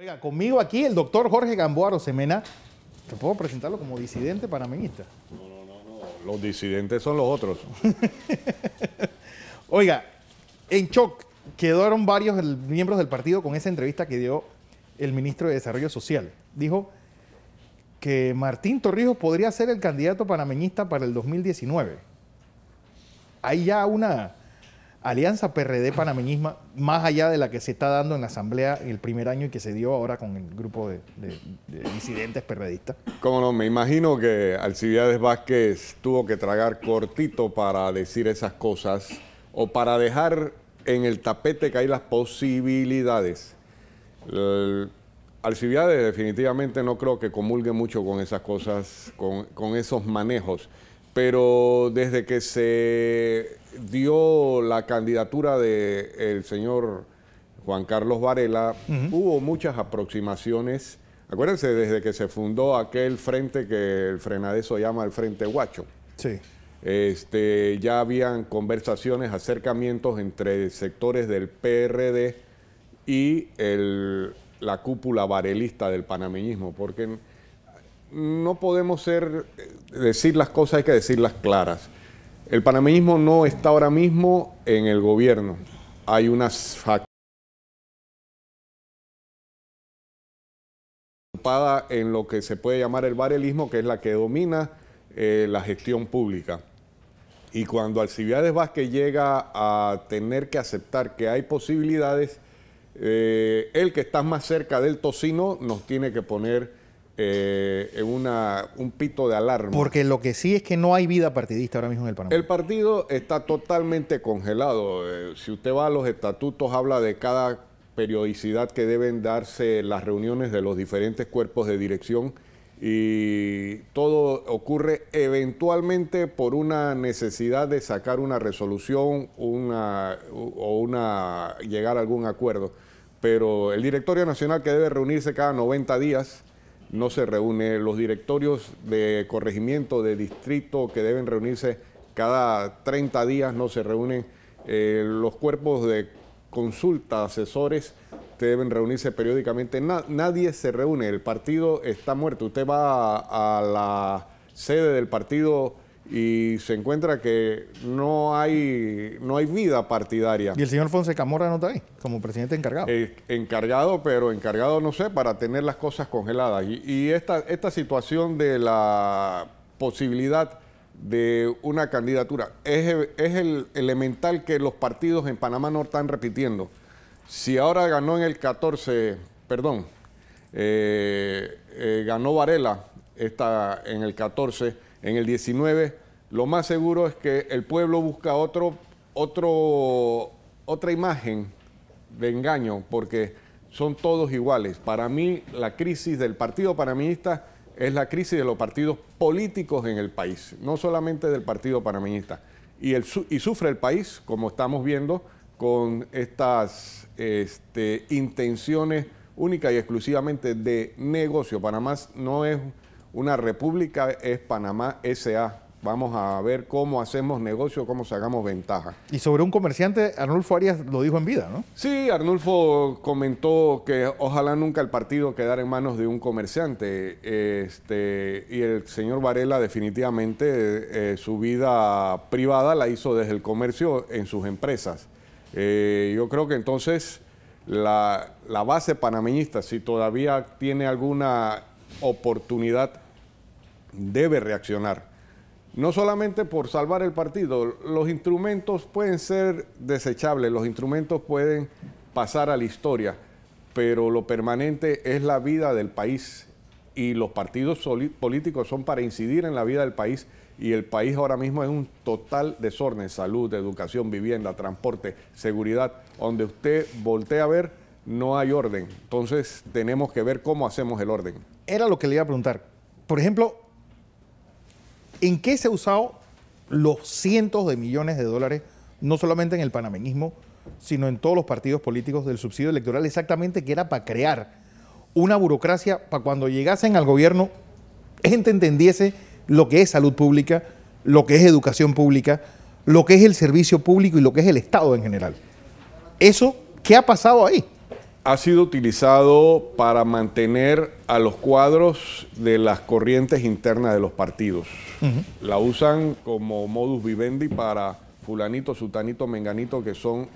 Oiga, conmigo aquí el doctor Jorge Gamboa Semena. Te puedo presentarlo como disidente panameñista. No, no, no, no. Los disidentes son los otros. Oiga, en shock quedaron varios miembros del partido con esa entrevista que dio el ministro de Desarrollo Social. Dijo que Martín Torrijos podría ser el candidato panameñista para el 2019. Hay ya una alianza PRD panameñismo más allá de la que se está dando en la asamblea en el primer año y que se dio ahora con el grupo de, de, disidentes perredistas? Como no, me imagino que Alcibiades Vázquez tuvo que tragar cortito para decir esas cosas o para dejar en el tapete que hay las posibilidades. Alcibiades definitivamente no creo que comulgue mucho con esas cosas, con esos manejos pero desde que se dio la candidatura del señor Juan Carlos Varela, hubo muchas aproximaciones. Acuérdense, desde que se fundó aquel frente que el frenadeso llama el Frente Guacho. Sí. Este, ya habían conversaciones, acercamientos entre sectores del PRD y la cúpula varelista del panameñismo, porque no podemos ser, eh, decir las cosas, hay que decirlas claras. El panameísmo no está ahora mismo en el gobierno. Hay unas ocupada en lo que se puede llamar el barelismo, que es la que domina eh, la gestión pública. Y cuando Alcibiades Vázquez llega a tener que aceptar que hay posibilidades, eh, el que está más cerca del tocino nos tiene que poner eh, en una, un pito de alarma. Porque lo que sí es que no hay vida partidista ahora mismo en el Panamá. El partido está totalmente congelado. Eh, si usted va a los estatutos, habla de cada periodicidad que deben darse las reuniones de los diferentes cuerpos de dirección y todo ocurre eventualmente por una necesidad de sacar una resolución una, o una llegar a algún acuerdo. Pero el directorio nacional que debe reunirse cada 90 días no se reúne. Los directorios de corregimiento, de distrito, que deben reunirse cada 30 días, no se reúnen. Eh, los cuerpos de consulta, asesores, deben reunirse periódicamente. nadie se reúne, el partido está muerto. Usted va a la sede del partido y se encuentra que no hay, no hay vida partidaria. ¿Y el señor Fonseca Mora no está ahí como presidente encargado? Eh, encargado, pero encargado, no sé, para tener las cosas congeladas. Y, esta, situación de la posibilidad de una candidatura es, el elemental que los partidos en Panamá no están repitiendo. Si ahora ganó en el 14, perdón, eh, eh, ganó Varela en el 14 en el 19, lo más seguro es que el pueblo busca otro, otro, otra imagen de engaño, porque son todos iguales. Para mí, la crisis del Partido Panameñista es la crisis de los partidos políticos en el país, no solamente del Partido Panameñista. Y, sufre el país, como estamos viendo, con estas este, intenciones únicas y exclusivamente de negocio. Panamá no es una república es Panamá SA. Vamos a ver cómo hacemos negocio, cómo sacamos ventaja. Y sobre un comerciante, Arnulfo Arias lo dijo en vida, ¿no? Sí, Arnulfo comentó que ojalá nunca el partido quedara en manos de un comerciante. Este, y el señor Varela definitivamente eh, su vida privada la hizo desde el comercio en sus empresas. Eh, yo creo que entonces la, la base panameñista, si todavía tiene alguna oportunidad debe reaccionar. No solamente por salvar el partido, los instrumentos pueden ser desechables, los instrumentos pueden pasar a la historia, pero lo permanente es la vida del país y los partidos políticos son para incidir en la vida del país y el país ahora mismo es un total desorden, salud, educación, vivienda, transporte, seguridad, donde usted voltea a ver no hay orden. Entonces tenemos que ver cómo hacemos el orden era lo que le iba a preguntar. Por ejemplo, ¿en qué se han usado los cientos de millones de dólares, no solamente en el panamenismo, sino en todos los partidos políticos del subsidio electoral, exactamente que era para crear una burocracia para cuando llegasen al gobierno, gente entendiese lo que es salud pública, lo que es educación pública, lo que es el servicio público y lo que es el Estado en general. Eso, ¿qué ha pasado ahí? ha sido utilizado para mantener a los cuadros de las corrientes internas de los partidos. La usan como modus vivendi para fulanito, sutanito, menganito, que son...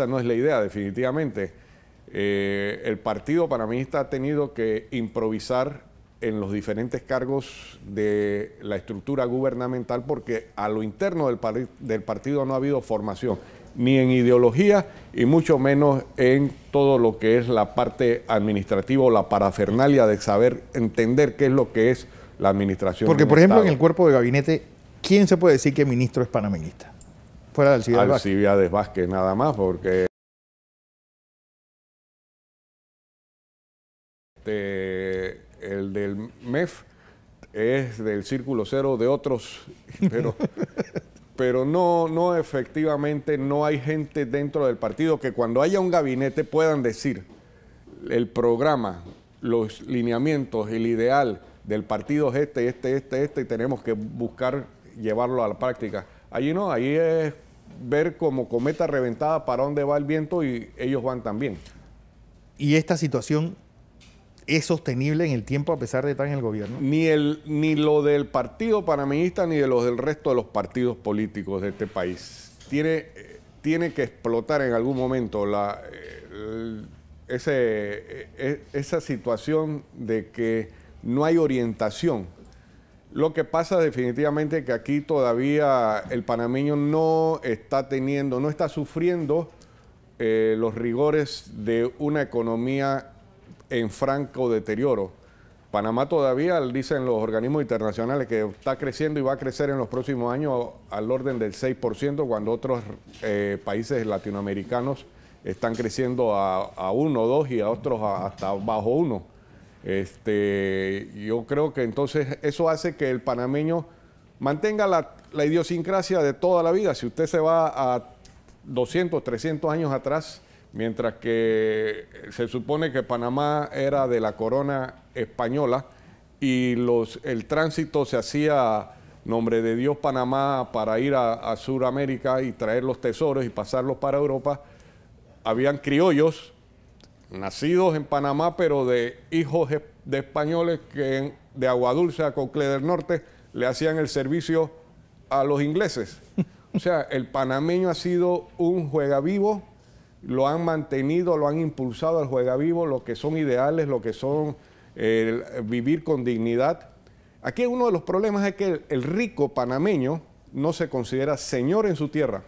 Esa no es la idea, definitivamente. Eh, el Partido para mí ha tenido que improvisar en los diferentes cargos de la estructura gubernamental porque a lo interno del, del partido no ha habido formación, ni en ideología y mucho menos en todo lo que es la parte administrativa o la parafernalia de saber entender qué es lo que es la administración. Porque, por ejemplo, en el cuerpo de gabinete, ¿quién se puede decir que ministro es panaminista? Fuera del Alcibiades Vázquez, nada más, porque... Este, del MEF es del círculo cero de otros, pero, pero no, no efectivamente no hay gente dentro del partido que cuando haya un gabinete puedan decir el programa, los lineamientos, el ideal del partido es este, este, este, este, y tenemos que buscar llevarlo a la práctica. Allí no, ahí es ver como cometa reventada para dónde va el viento y ellos van también. Y esta situación es sostenible en el tiempo a pesar de estar en el gobierno? Ni, el, ni lo del partido panameísta ni de los del resto de los partidos políticos de este país. Tiene, eh, tiene que explotar en algún momento la, eh, eh, e, esa situación de que no hay orientación. Lo que pasa definitivamente que aquí todavía el panameño no está teniendo, no está sufriendo los rigores de una economía en franco deterioro. Panamá todavía, dicen los organismos internacionales, que está creciendo y va a crecer en los próximos años al orden del 6%, cuando otros eh, países latinoamericanos están creciendo a, a uno, dos y a otros hasta bajo uno. Este, yo creo que entonces eso hace que el panameño mantenga la, la, idiosincrasia de toda la vida. Si usted se va a 200, 300 años atrás, mientras que se supone que Panamá era de la corona española y los, el tránsito se hacía nombre de Dios Panamá para ir a, Sudamérica y traer los tesoros y pasarlos para Europa, habían criollos nacidos en Panamá, pero de hijos de españoles que de Aguadulce a Cocle del Norte le hacían el servicio a los ingleses. O sea, el panameño ha sido un juegavivo lo han mantenido, lo han impulsado al juega vivo, lo que son ideales, lo que son eh, eh, vivir con dignidad. Aquí uno de los problemas es que el, rico panameño no se considera señor en su tierra,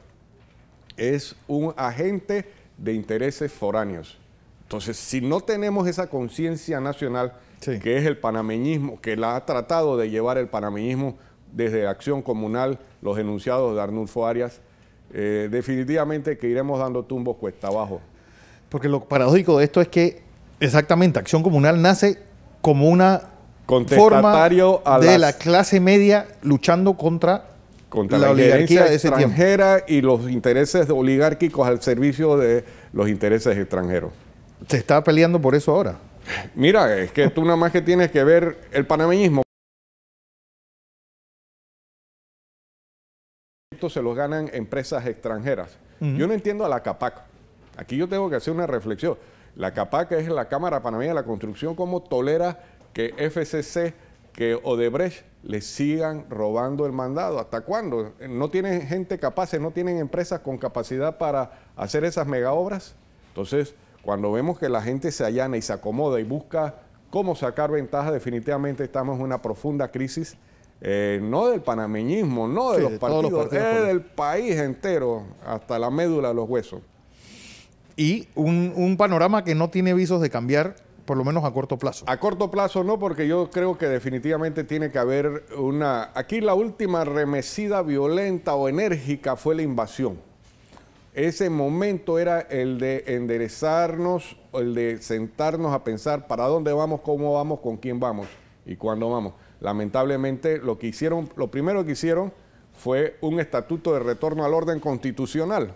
es un agente de intereses foráneos. Entonces, si no tenemos esa conciencia nacional, que es el panameñismo, que la ha tratado de llevar el panameñismo desde Acción Comunal, los enunciados de Arnulfo Arias, eh, definitivamente que iremos dando tumbos cuesta abajo. Porque lo paradójico de esto es que exactamente Acción Comunal nace como una forma de la clase media luchando contra contra la, oligarquía extranjera y los intereses oligárquicos al servicio de los intereses extranjeros. Se está peleando por eso ahora. Mira, es que tú nada más que tienes que ver el panameñismo. Esto se los ganan empresas extranjeras. Yo no entiendo a la CAPAC. Aquí yo tengo que hacer una reflexión. La CAPAC es la Cámara Panameña de la Construcción, ¿cómo tolera que FCC, que Odebrecht le sigan robando el mandado? ¿Hasta cuándo? ¿No tienen gente capaz, no tienen empresas con capacidad para hacer esas mega obras? Entonces, cuando vemos que la gente se allana y se acomoda y busca cómo sacar ventaja, definitivamente estamos en una profunda crisis eh, no del panameñismo, no de los partidos, es del país entero, hasta la médula de los huesos. Y un, un panorama que no tiene visos de cambiar por lo menos a corto plazo. A corto plazo no, porque yo creo que definitivamente tiene que haber una... Aquí la última remesida violenta o enérgica fue la invasión. Ese momento era el de enderezarnos, el de sentarnos a pensar para dónde vamos, cómo vamos, con quién vamos y cuándo vamos. Lamentablemente, lo que hicieron, lo primero que hicieron fue un estatuto de retorno al orden constitucional.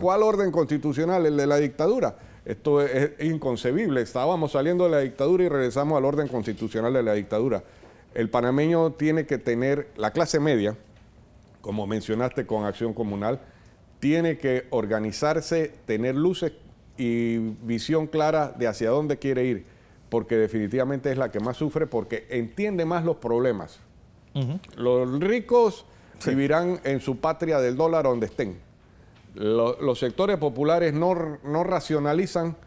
¿Cuál orden constitucional? El de la dictadura. Esto es inconcebible. Estábamos saliendo de la dictadura y regresamos al orden constitucional de la dictadura. El panameño tiene que tener, la clase media, como mencionaste con Acción Comunal, tiene que organizarse, tener luces y visión clara de hacia dónde quiere ir porque definitivamente es la que más sufre porque entiende más los problemas. Los ricos vivirán en su patria del dólar donde estén. los sectores populares no, racionalizan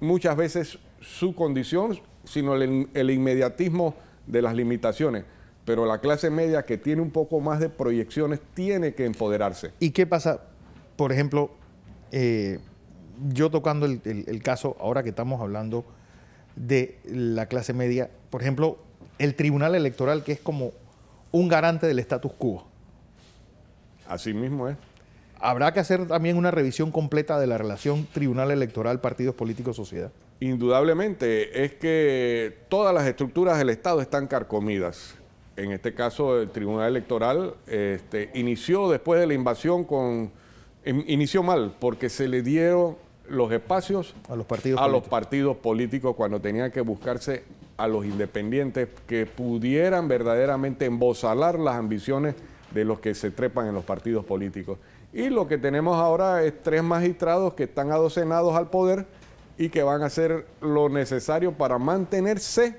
muchas veces su condición, sino el, inmediatismo de las limitaciones pero la clase media que tiene un poco más de proyecciones tiene que empoderarse. ¿Y qué pasa, por ejemplo, eh, yo tocando el, caso, ahora que estamos hablando de la clase media. Por ejemplo, el Tribunal Electoral, que es como un garante del status quo. Así mismo es. Habrá que hacer también una revisión completa de la relación Tribunal Electoral, partidos políticos, sociedad. Indudablemente, es que todas las estructuras del Estado están carcomidas. En este caso, el Tribunal Electoral este, inició después de la invasión con... Em, inició mal, porque se le dieron los espacios a los partidos, a políticos. los partidos políticos cuando tenían que buscarse a los independientes que pudieran verdaderamente embosalar las ambiciones de los que se trepan en los partidos políticos. Y lo que tenemos ahora es tres magistrados que están adocenados al poder y que van a hacer lo necesario para mantenerse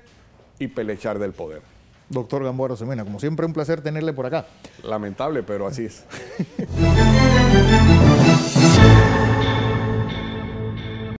y pelechar del poder. Doctor Gamboa Semena, como siempre, un placer tenerle por acá. Lamentable, pero así es.